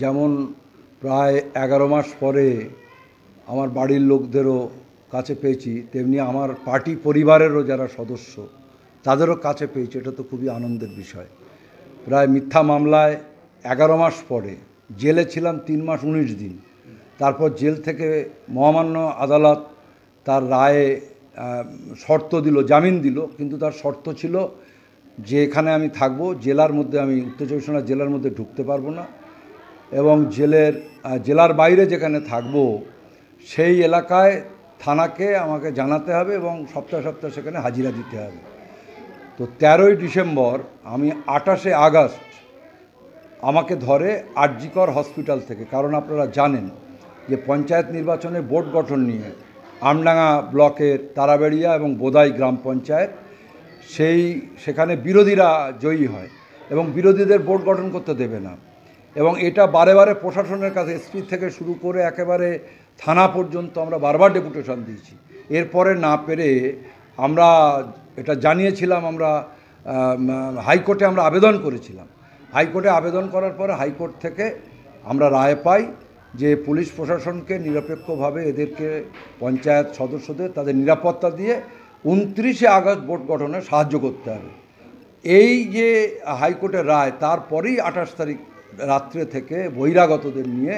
যেমন প্রায় এগারো মাস পরে আমার বাড়ির লোকদেরও কাছে পেয়েছি তেমনি আমার পার্টি পরিবারেরও যারা সদস্য তাদেরও কাছে পেয়েছি এটা তো খুবই আনন্দের বিষয় প্রায় মিথ্যা মামলায় এগারো মাস পরে জেলে ছিলাম তিন মাস উনিশ দিন তারপর জেল থেকে মহামান্য আদালত তার রায়ে শর্ত দিল জামিন দিল কিন্তু তার শর্ত ছিল যে এখানে আমি থাকব জেলার মধ্যে আমি উত্তর চব্বিশ জেলার মধ্যে ঢুকতে পারবো না এবং জেলের জেলার বাইরে যেখানে থাকব সেই এলাকায় থানাকে আমাকে জানাতে হবে এবং সপ্তাহে সপ্তাহে সেখানে হাজিরা দিতে হবে তো তেরোই ডিসেম্বর আমি আটাশে আগস্ট আমাকে ধরে আরজিকর হসপিটাল থেকে কারণ আপনারা জানেন যে পঞ্চায়েত নির্বাচনে বোর্ড গঠন নিয়ে আমডাঙ্গা ব্লকের তারাবেড়িয়া এবং বোদাই গ্রাম পঞ্চায়েত সেই সেখানে বিরোধীরা জয়ী হয় এবং বিরোধীদের বোর্ড গঠন করতে দেবে না এবং এটা বারে বারে প্রশাসনের কাছে এসপি থেকে শুরু করে একেবারে থানা পর্যন্ত আমরা বারবার ডেপুটেশন দিয়েছি এরপরে না পেরে আমরা এটা জানিয়েছিলাম আমরা হাইকোর্টে আমরা আবেদন করেছিলাম হাইকোর্টে আবেদন করার পরে হাইকোর্ট থেকে আমরা রায় পাই যে পুলিশ প্রশাসনকে নিরপেক্ষভাবে এদেরকে পঞ্চায়েত সদস্যদের তাদের নিরাপত্তা দিয়ে উনত্রিশে আগস্ট ভোট গঠনে সাহায্য করতে হবে এই যে হাইকোর্টের রায় তারপরেই আঠাশ তারিখ রাত্রে থেকে বহিরাগতদের নিয়ে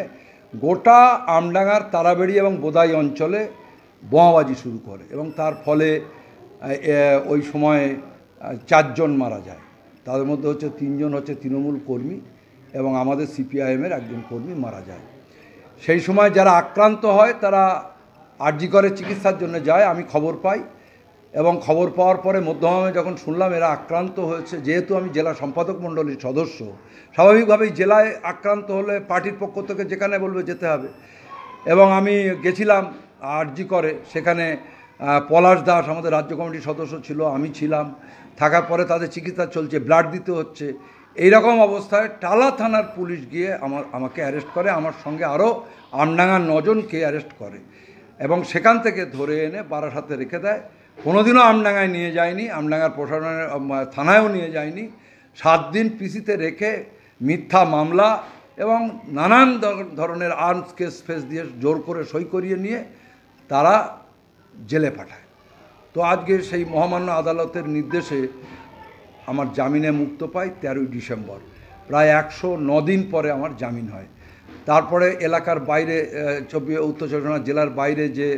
গোটা আমডাঙ্গার তারাবেড়ি এবং বোদাই অঞ্চলে বোমাবাজি শুরু করে এবং তার ফলে ওই সময়ে চারজন মারা যায় তাদের মধ্যে হচ্ছে তিনজন হচ্ছে তৃণমূল কর্মী এবং আমাদের সিপিআইএমের একজন কর্মী মারা যায় সেই সময় যারা আক্রান্ত হয় তারা আরজি করে চিকিৎসার জন্য যায় আমি খবর পাই এবং খবর পাওয়ার পরে মধ্যমে যখন শুনলাম এরা আক্রান্ত হয়েছে যেহেতু আমি জেলা সম্পাদক মণ্ডলীর সদস্য স্বাভাবিকভাবেই জেলায় আক্রান্ত হলে পার্টির পক্ষ থেকে যেখানে বলবে যেতে হবে এবং আমি গেছিলাম আরজি করে সেখানে পলাশ দাস আমাদের রাজ্য কমিটির সদস্য ছিল আমি ছিলাম থাকার পরে তাদের চিকিৎসা চলছে ব্লাড দিতে হচ্ছে এইরকম অবস্থায় টালা থানার পুলিশ গিয়ে আমার আমাকে অ্যারেস্ট করে আমার সঙ্গে আরও আমডাঙ্গা নজনকে অ্যারেস্ট করে এবং সেখান থেকে ধরে এনে বারাসাতে রেখে দেয় কোনোদিনও আমডাঙ্গায় নিয়ে যায়নি আমডাঙ্গার প্রশাসনের থানায়ও নিয়ে যায়নি সাত দিন পিসিতে রেখে মিথ্যা মামলা এবং নানান ধরনের আর্মস কেস ফেস দিয়ে জোর করে সই করিয়ে নিয়ে তারা জেলে পাঠায় তো আজকে সেই মহামান্য আদালতের নির্দেশে আমার জামিনে মুক্ত পাই তেরোই ডিসেম্বর প্রায় একশো দিন পরে আমার জামিন হয় তারপরে এলাকার বাইরে চব্বিশ উত্তর চব্বিশ জেলার বাইরে যে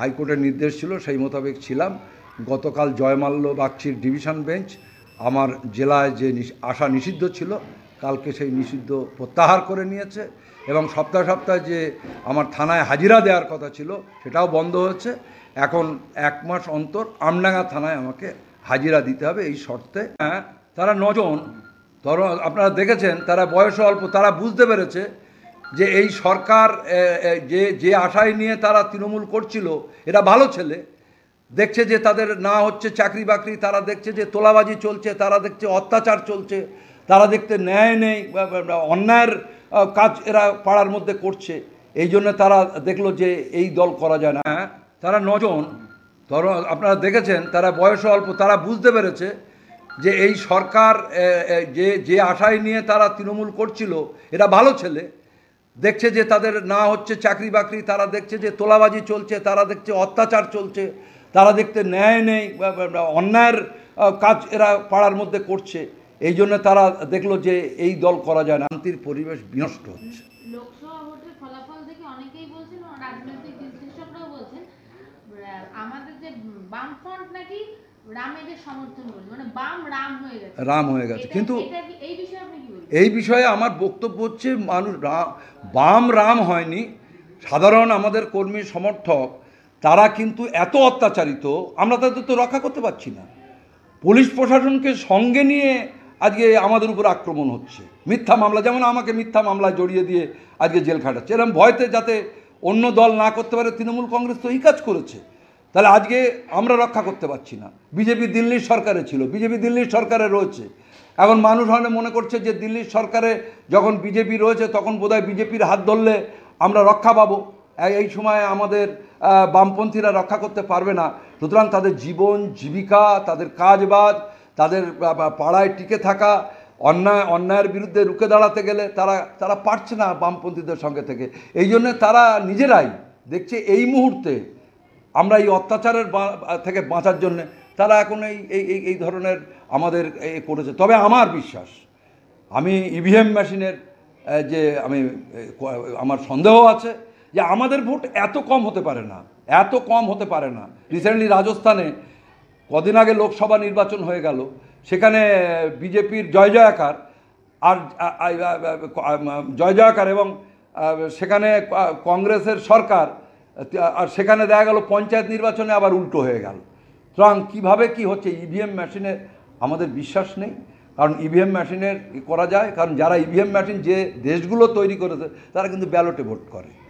হাইকোর্টের নির্দেশ ছিল সেই মোতাবেক ছিলাম গতকাল জয়মাল্য বাগচির ডিভিশন বেঞ্চ আমার জেলায় যে আসা নিষিদ্ধ ছিল কালকে সেই নিষিদ্ধ প্রত্যাহার করে নিয়েছে এবং সপ্তাহে সপ্তাহে যে আমার থানায় হাজিরা দেওয়ার কথা ছিল সেটাও বন্ধ হয়েছে এখন এক মাস অন্তর আমডাঙ্গা থানায় আমাকে হাজিরা দিতে হবে এই শর্তে হ্যাঁ তারা নজন ধরো আপনারা দেখেছেন তারা বয়স অল্প তারা বুঝতে পেরেছে যে এই সরকার যে যে আশায় নিয়ে তারা তৃণমূল করছিল এরা ভালো ছেলে দেখছে যে তাদের না হচ্ছে চাকরি বাকরি তারা দেখছে যে তোলাবাজি চলছে তারা দেখছে অত্যাচার চলছে তারা দেখতে ন্যায় নেই অন্যায়ের কাজ এরা পাড়ার মধ্যে করছে এই জন্য তারা দেখলো যে এই দল করা যায় না হ্যাঁ, তারা নজন ধর আপনারা দেখেছেন তারা বয়স অল্প তারা বুঝতে পেরেছে যে এই সরকার যে যে আশায় নিয়ে তারা তৃণমূল করছিল এরা ভালো ছেলে দেখছে যে তাদের না হচ্ছে চাকরি বাকরি তারা দেখছে যে তোলাবাজি চলছে তারা দেখছে অত্যাচার চলছে তারা দেখতে ন্যায় নেই অন্যায়ের কাজ এরা পাড়ার মধ্যে করছে এই জন্য তারা দেখলো যে এই দল করা যায় না শান্তির পরিবেশ বিনষ্ট হচ্ছে মানে রাম হয়ে গেছে কিন্তু এই বিষয়ে এই বিষয়ে আমার বক্তব্য হচ্ছে মানুষ বাম রাম হয়নি সাধারণ আমাদের কর্মী সমর্থক তারা কিন্তু এত অত্যাচারিত আমরা তাদের তো রক্ষা করতে পারছি না পুলিশ প্রশাসনকে সঙ্গে নিয়ে আজকে আমাদের উপর আক্রমণ হচ্ছে মিথ্যা মামলা যেমন আমাকে মিথ্যা মামলা জড়িয়ে দিয়ে আজকে জেল খাটাচ্ছে এরকম ভয়তে যাতে অন্য দল না করতে পারে তৃণমূল কংগ্রেস তো এই কাজ করেছে তাহলে আজকে আমরা রক্ষা করতে পারছি না বিজেপি দিল্লির সরকারে ছিল বিজেপি দিল্লির সরকারে রয়েছে এখন মানুষ হয় মনে করছে যে দিল্লির সরকারে যখন বিজেপি রয়েছে তখন বোধহয় বিজেপির হাত ধরলে আমরা রক্ষা পাবো এই সময় আমাদের বামপন্থীরা রক্ষা করতে পারবে না সুতরাং তাদের জীবন জীবিকা তাদের কাজবাজ তাদের পাড়ায় টিকে থাকা অন্যায় অন্যায়ের বিরুদ্ধে রুখে দাঁড়াতে গেলে তারা তারা পারছে না বামপন্থীদের সঙ্গে থেকে এই জন্যে তারা নিজেরাই দেখছে এই মুহূর্তে আমরা এই অত্যাচারের থেকে বাঁচার জন্যে তারা এখন এই এই এই ধরনের আমাদের এ করেছে তবে আমার বিশ্বাস আমি ইভিএম e মেশিনের যে আমি আমার সন্দেহ আছে যে আমাদের ভোট এত কম হতে পারে না এত কম হতে পারে না রিসেন্টলি রাজস্থানে কদিন আগে লোকসভা নির্বাচন হয়ে গেল সেখানে বিজেপির জয় জয়াকার আর জয় জয়াকার এবং সেখানে কংগ্রেসের সরকার আর সেখানে দেখা গেল পঞ্চায়েত নির্বাচনে আবার উল্টো হয়ে গেল সুতরাং কীভাবে কি হচ্ছে ইভিএম মেশিনে আমাদের বিশ্বাস নেই কারণ ইভিএম মেশিনের করা যায় কারণ যারা ইভিএম মেশিন যে দেশগুলো তৈরি করেছে তারা কিন্তু ব্যালটে ভোট করে